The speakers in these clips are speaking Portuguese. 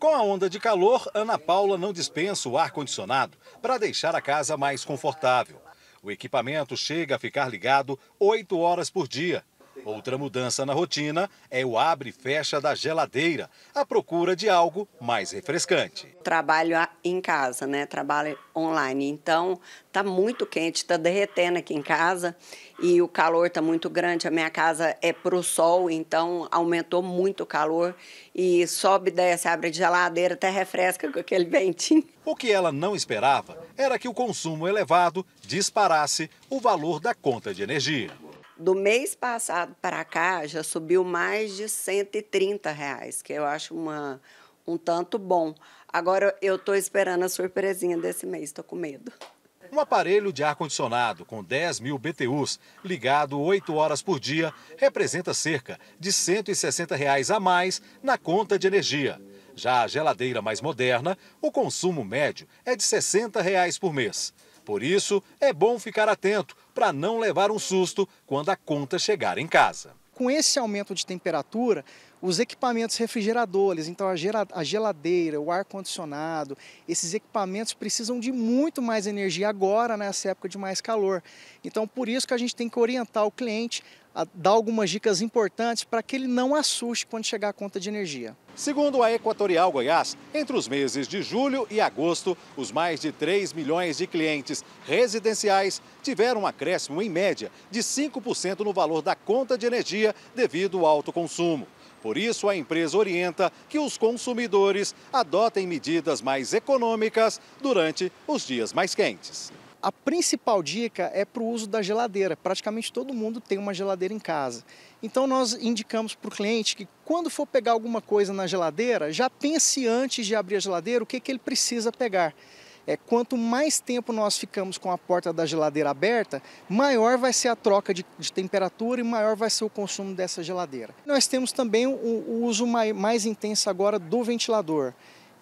Com a onda de calor, Ana Paula não dispensa o ar-condicionado para deixar a casa mais confortável. O equipamento chega a ficar ligado 8 horas por dia Outra mudança na rotina é o abre e fecha da geladeira, à procura de algo mais refrescante. Trabalho em casa, né? Trabalho online. Então, tá muito quente, tá derretendo aqui em casa e o calor tá muito grande. A minha casa é pro sol, então aumentou muito o calor e sobe, desce, abre de geladeira, até refresca com aquele ventinho. O que ela não esperava era que o consumo elevado disparasse o valor da conta de energia. Do mês passado para cá, já subiu mais de 130 reais, que eu acho uma, um tanto bom. Agora eu estou esperando a surpresinha desse mês, estou com medo. Um aparelho de ar-condicionado com 10 mil BTUs, ligado 8 horas por dia, representa cerca de 160 reais a mais na conta de energia. Já a geladeira mais moderna, o consumo médio é de 60 reais por mês. Por isso, é bom ficar atento para não levar um susto quando a conta chegar em casa. Com esse aumento de temperatura, os equipamentos refrigeradores, então a geladeira, o ar-condicionado, esses equipamentos precisam de muito mais energia agora, nessa época de mais calor. Então, por isso que a gente tem que orientar o cliente dar algumas dicas importantes para que ele não assuste quando chegar a conta de energia. Segundo a Equatorial Goiás, entre os meses de julho e agosto, os mais de 3 milhões de clientes residenciais tiveram um acréscimo em média de 5% no valor da conta de energia devido ao alto consumo. Por isso, a empresa orienta que os consumidores adotem medidas mais econômicas durante os dias mais quentes. A principal dica é para o uso da geladeira. Praticamente todo mundo tem uma geladeira em casa. Então nós indicamos para o cliente que quando for pegar alguma coisa na geladeira, já pense antes de abrir a geladeira o que, que ele precisa pegar. É, quanto mais tempo nós ficamos com a porta da geladeira aberta, maior vai ser a troca de, de temperatura e maior vai ser o consumo dessa geladeira. Nós temos também o, o uso mais, mais intenso agora do ventilador.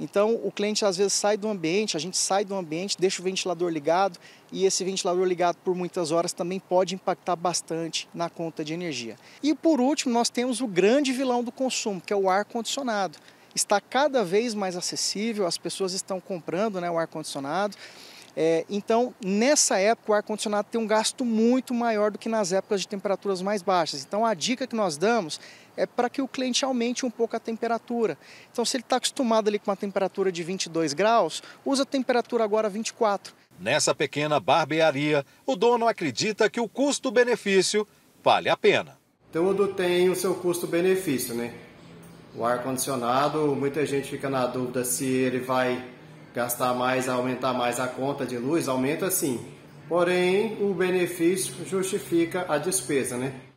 Então, o cliente às vezes sai do ambiente, a gente sai do ambiente, deixa o ventilador ligado e esse ventilador ligado por muitas horas também pode impactar bastante na conta de energia. E por último, nós temos o grande vilão do consumo, que é o ar-condicionado. Está cada vez mais acessível, as pessoas estão comprando né, o ar-condicionado é, então, nessa época, o ar-condicionado tem um gasto muito maior do que nas épocas de temperaturas mais baixas. Então, a dica que nós damos é para que o cliente aumente um pouco a temperatura. Então, se ele está acostumado ali com uma temperatura de 22 graus, usa a temperatura agora 24. Nessa pequena barbearia, o dono acredita que o custo-benefício vale a pena. Tudo então, tem o seu custo-benefício, né? O ar-condicionado, muita gente fica na dúvida se ele vai gastar mais, aumentar mais a conta de luz, aumenta sim. Porém, o benefício justifica a despesa, né?